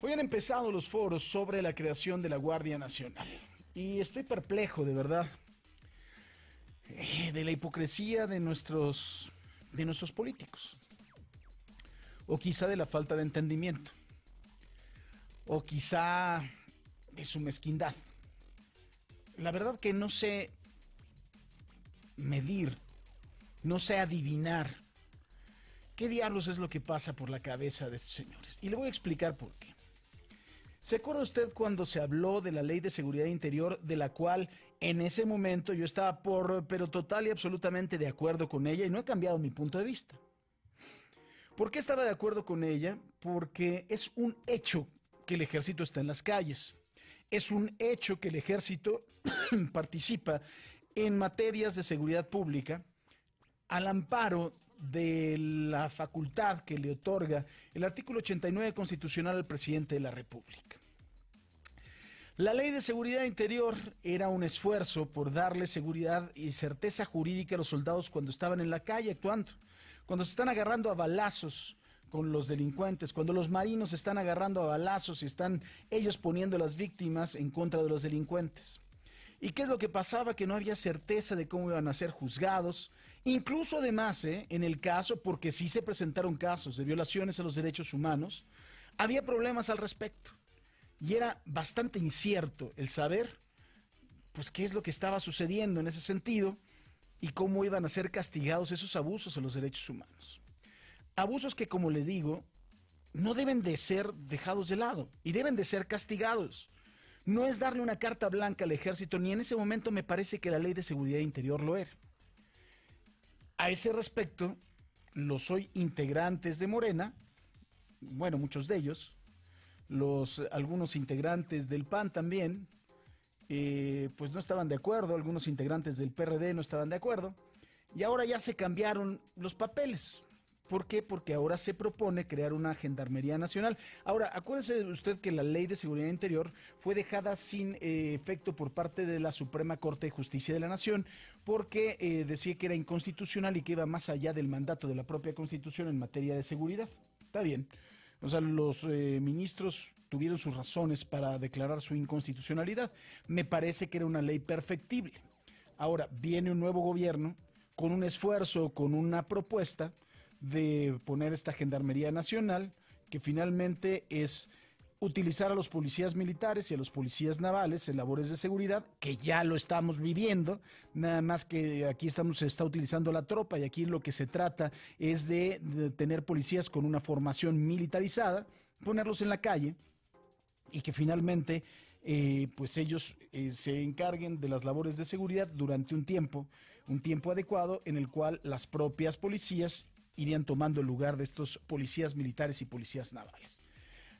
Hoy han empezado los foros sobre la creación de la Guardia Nacional. Y estoy perplejo, de verdad, eh, de la hipocresía de nuestros, de nuestros políticos. O quizá de la falta de entendimiento. O quizá de su mezquindad. La verdad que no sé medir, no sé adivinar qué diablos es lo que pasa por la cabeza de estos señores. Y le voy a explicar por qué. ¿Se acuerda usted cuando se habló de la ley de seguridad interior de la cual en ese momento yo estaba por, pero total y absolutamente de acuerdo con ella y no he cambiado mi punto de vista? ¿Por qué estaba de acuerdo con ella? Porque es un hecho que el ejército está en las calles. Es un hecho que el ejército participa en materias de seguridad pública al amparo de la facultad que le otorga el artículo 89 constitucional al presidente de la República. La ley de seguridad interior era un esfuerzo por darle seguridad y certeza jurídica a los soldados cuando estaban en la calle actuando, cuando se están agarrando a balazos con los delincuentes, cuando los marinos están agarrando a balazos y están ellos poniendo las víctimas en contra de los delincuentes. ¿Y qué es lo que pasaba? Que no había certeza de cómo iban a ser juzgados, Incluso además, ¿eh? en el caso, porque sí se presentaron casos de violaciones a los derechos humanos, había problemas al respecto. Y era bastante incierto el saber, pues, qué es lo que estaba sucediendo en ese sentido y cómo iban a ser castigados esos abusos a los derechos humanos. Abusos que, como le digo, no deben de ser dejados de lado y deben de ser castigados. No es darle una carta blanca al ejército, ni en ese momento me parece que la ley de seguridad interior lo era. A ese respecto, los hoy integrantes de Morena, bueno, muchos de ellos, los algunos integrantes del PAN también, eh, pues no estaban de acuerdo, algunos integrantes del PRD no estaban de acuerdo, y ahora ya se cambiaron los papeles. ¿Por qué? Porque ahora se propone crear una Gendarmería Nacional. Ahora, acuérdese usted que la Ley de Seguridad Interior fue dejada sin eh, efecto por parte de la Suprema Corte de Justicia de la Nación porque eh, decía que era inconstitucional y que iba más allá del mandato de la propia Constitución en materia de seguridad. Está bien. O sea, los eh, ministros tuvieron sus razones para declarar su inconstitucionalidad. Me parece que era una ley perfectible. Ahora, viene un nuevo gobierno con un esfuerzo, con una propuesta de poner esta Gendarmería Nacional, que finalmente es utilizar a los policías militares y a los policías navales en labores de seguridad, que ya lo estamos viviendo, nada más que aquí estamos, se está utilizando la tropa y aquí lo que se trata es de, tener policías con una formación militarizada, ponerlos en la calle y que finalmente eh, pues ellos eh, se encarguen de las labores de seguridad durante un tiempo, un tiempo adecuado en el cual las propias policías irían tomando el lugar de estos policías militares y policías navales.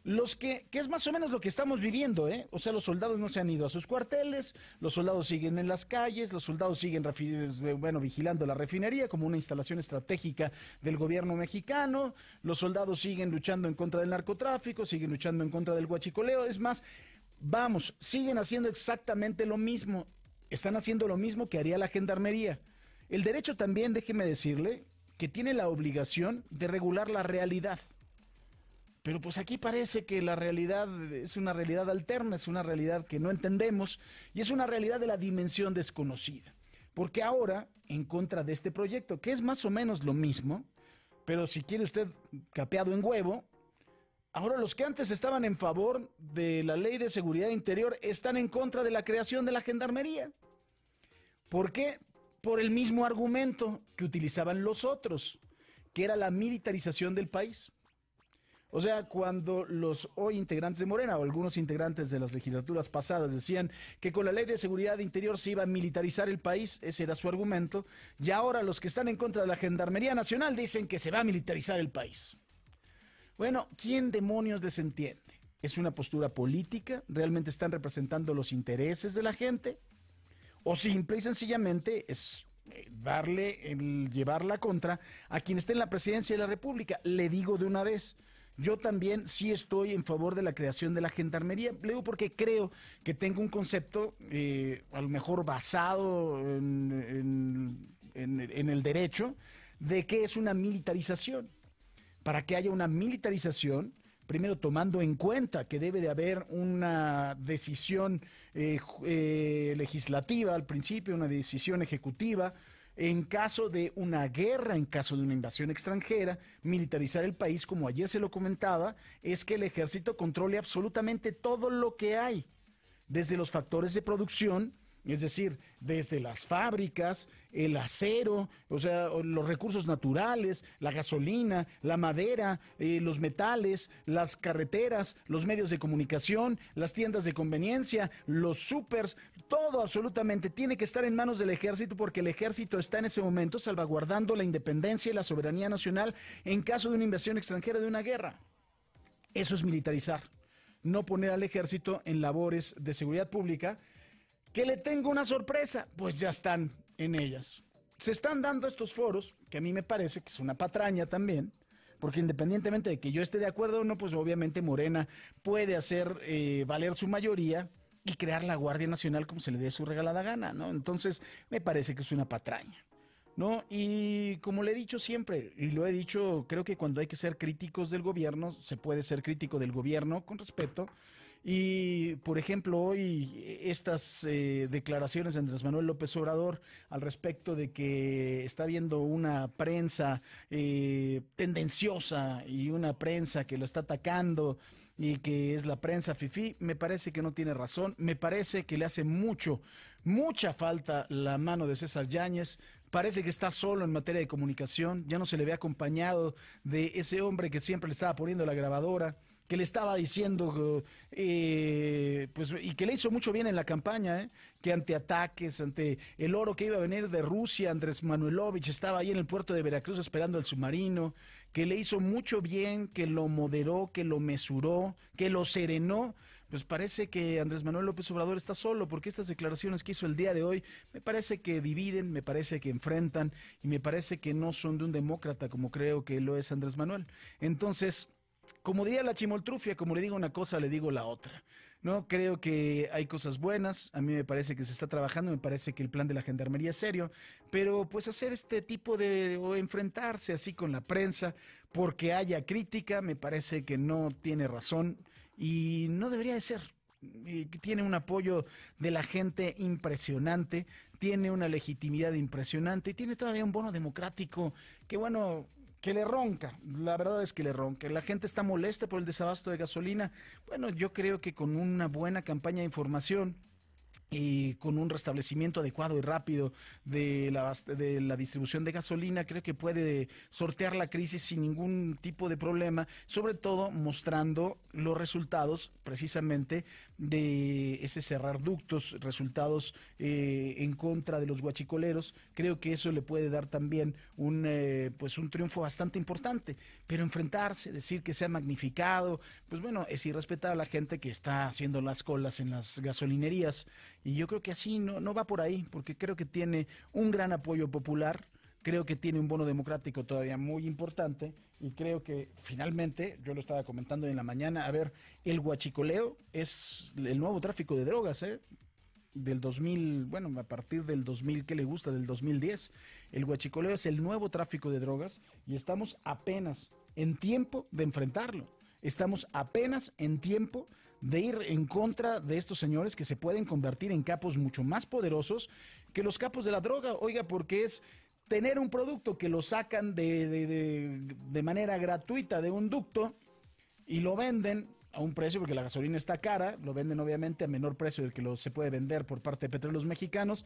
Los que, que es más o menos lo que estamos viviendo, ¿eh? O sea, los soldados no se han ido a sus cuarteles, los soldados siguen en las calles, los soldados siguen, eh, bueno, vigilando la refinería como una instalación estratégica del gobierno mexicano, los soldados siguen luchando en contra del narcotráfico, siguen luchando en contra del guachicoleo, es más, vamos, siguen haciendo exactamente lo mismo, están haciendo lo mismo que haría la gendarmería. El derecho también, déjeme decirle, que tiene la obligación de regular la realidad. Pero pues aquí parece que la realidad es una realidad alterna, es una realidad que no entendemos y es una realidad de la dimensión desconocida. Porque ahora, en contra de este proyecto, que es más o menos lo mismo, pero si quiere usted capeado en huevo, ahora los que antes estaban en favor de la ley de seguridad interior están en contra de la creación de la gendarmería. ¿Por qué? por el mismo argumento que utilizaban los otros, que era la militarización del país. O sea, cuando los hoy integrantes de Morena o algunos integrantes de las legislaturas pasadas decían que con la ley de seguridad interior se iba a militarizar el país, ese era su argumento, y ahora los que están en contra de la Gendarmería Nacional dicen que se va a militarizar el país. Bueno, ¿quién demonios desentiende? ¿Es una postura política? ¿Realmente están representando los intereses de la gente? o simple y sencillamente es eh, darle el llevar la contra a quien esté en la presidencia de la República. Le digo de una vez, yo también sí estoy en favor de la creación de la gendarmería. digo porque creo que tengo un concepto, eh, a lo mejor basado en el derecho, de que es una militarización. Para que haya una militarización, primero tomando en cuenta que debe de haber una decisión eh, eh, legislativa al principio, una decisión ejecutiva. En caso de una guerra, en caso de una invasión extranjera, militarizar el país, como ayer se lo comentaba, es que el ejército controle absolutamente todo lo que hay, desde los factores de producción, es decir, desde las fábricas, el acero, o sea, los recursos naturales, la gasolina, la madera, eh, los metales, las carreteras, los medios de comunicación, las tiendas de conveniencia, los supers, todo absolutamente tiene que estar en manos del ejército porque el ejército está en ese momento salvaguardando la independencia y la soberanía nacional en caso de una invasión extranjera, de una guerra. Eso es militarizar, no poner al ejército en labores de seguridad pública, que le tengo una sorpresa, pues ya están en ellas. Se están dando estos foros, que a mí me parece que es una patraña también, porque independientemente de que yo esté de acuerdo o no, pues obviamente Morena puede hacer eh, valer su mayoría y crear la Guardia Nacional como se le dé su regalada gana, ¿no? Entonces, me parece que es una patraña. ¿no? Y como le he dicho siempre, y lo he dicho, creo que cuando hay que ser críticos del gobierno, se puede ser crítico del gobierno con respeto, y, por ejemplo, hoy estas eh, declaraciones de Andrés Manuel López Obrador al respecto de que está viendo una prensa eh, tendenciosa y una prensa que lo está atacando y que es la prensa FIFI, me parece que no tiene razón, me parece que le hace mucho, mucha falta la mano de César Yáñez, parece que está solo en materia de comunicación, ya no se le ve acompañado de ese hombre que siempre le estaba poniendo la grabadora que le estaba diciendo, eh, pues, y que le hizo mucho bien en la campaña, ¿eh? que ante ataques, ante el oro que iba a venir de Rusia, Andrés Manuelovich estaba ahí en el puerto de Veracruz esperando al submarino, que le hizo mucho bien, que lo moderó, que lo mesuró, que lo serenó. Pues parece que Andrés Manuel López Obrador está solo, porque estas declaraciones que hizo el día de hoy me parece que dividen, me parece que enfrentan y me parece que no son de un demócrata como creo que lo es Andrés Manuel. Entonces, como diría la chimoltrufia, como le digo una cosa, le digo la otra. No creo que hay cosas buenas, a mí me parece que se está trabajando, me parece que el plan de la gendarmería es serio, pero pues hacer este tipo de o enfrentarse así con la prensa porque haya crítica, me parece que no tiene razón y no debería de ser. Tiene un apoyo de la gente impresionante, tiene una legitimidad impresionante y tiene todavía un bono democrático que, bueno, que le ronca, la verdad es que le ronca. La gente está molesta por el desabasto de gasolina. Bueno, yo creo que con una buena campaña de información y con un restablecimiento adecuado y rápido de la, distribución de gasolina, creo que puede sortear la crisis sin ningún tipo de problema, sobre todo mostrando los resultados precisamente de ese cerrar ductos, resultados eh, en contra de los guachicoleros, creo que eso le puede dar también un, eh, pues un triunfo bastante importante. Pero enfrentarse, decir que se ha magnificado, pues bueno, es irrespetar a la gente que está haciendo las colas en las gasolinerías. Y yo creo que así no, no va por ahí, porque creo que tiene un gran apoyo popular creo que tiene un bono democrático todavía muy importante y creo que finalmente, yo lo estaba comentando en la mañana, a ver, el huachicoleo es el nuevo tráfico de drogas, ¿eh? Del 2000, bueno, a partir del 2000, ¿qué le gusta? Del 2010. El huachicoleo es el nuevo tráfico de drogas y estamos apenas en tiempo de enfrentarlo estamos apenas en tiempo de ir en contra de estos señores que se pueden convertir en capos mucho más poderosos que los capos de la droga. Oiga, porque es tener un producto que lo sacan de, manera gratuita de un ducto y lo venden a un precio, porque la gasolina está cara, lo venden obviamente a menor precio del que lo, se puede vender por parte de petróleos mexicanos,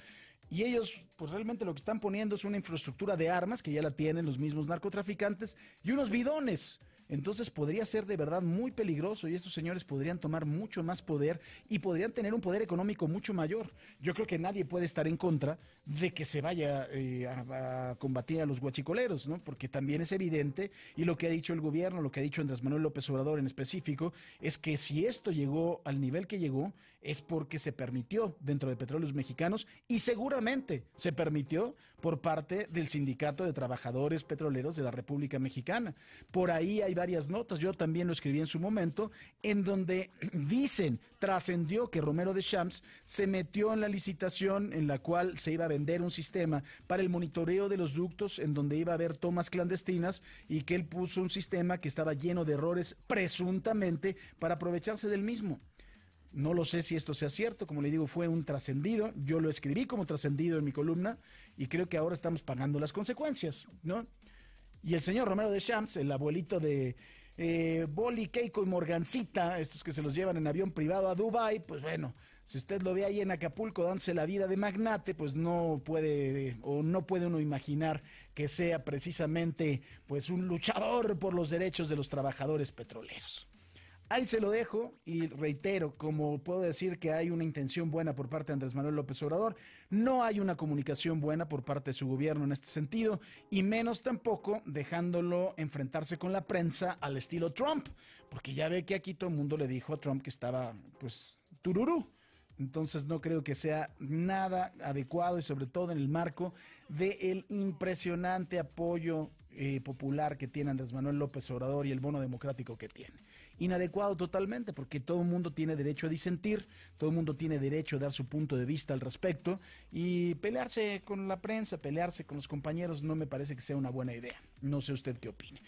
y ellos pues realmente lo que están poniendo es una infraestructura de armas que ya la tienen los mismos narcotraficantes y unos bidones. Entonces podría ser de verdad muy peligroso y estos señores podrían tomar mucho más poder y podrían tener un poder económico mucho mayor. Yo creo que nadie puede estar en contra de que se vaya eh, a, combatir a los guachicoleros, ¿no? Porque también es evidente, y lo que ha dicho el gobierno, lo que ha dicho Andrés Manuel López Obrador en específico, es que si esto llegó al nivel que llegó, es porque se permitió dentro de Petróleos Mexicanos y seguramente se permitió por parte del Sindicato de Trabajadores Petroleros de la República Mexicana. Por ahí hay varias notas, yo también lo escribí en su momento, en donde dicen, trascendió que Romero de Shams se metió en la licitación en la cual se iba a vender un sistema para el monitoreo de los ductos en donde iba a haber tomas clandestinas y que él puso un sistema que estaba lleno de errores presuntamente para aprovecharse del mismo. No lo sé si esto sea cierto, como le digo, fue un trascendido, yo lo escribí como trascendido en mi columna y creo que ahora estamos pagando las consecuencias, ¿no? Y el señor Romero de Champs, el abuelito de eh, Boli, Keiko y Morgancita, estos que se los llevan en avión privado a Dubai, pues bueno, si usted lo ve ahí en Acapulco dándose la vida de magnate, pues no puede o no puede uno imaginar que sea precisamente pues un luchador por los derechos de los trabajadores petroleros. Ahí se lo dejo y reitero, como puedo decir que hay una intención buena por parte de Andrés Manuel López Obrador, no hay una comunicación buena por parte de su gobierno en este sentido, y menos tampoco dejándolo enfrentarse con la prensa al estilo Trump, porque ya ve que aquí todo el mundo le dijo a Trump que estaba, pues, tururú. Entonces no creo que sea nada adecuado y sobre todo en el marco del impresionante apoyo eh, popular que tiene Andrés Manuel López Obrador y el bono democrático que tiene. Inadecuado totalmente porque todo el mundo tiene derecho a disentir, todo el mundo tiene derecho a dar su punto de vista al respecto y pelearse con la prensa, pelearse con los compañeros no me parece que sea una buena idea. No sé usted qué opine.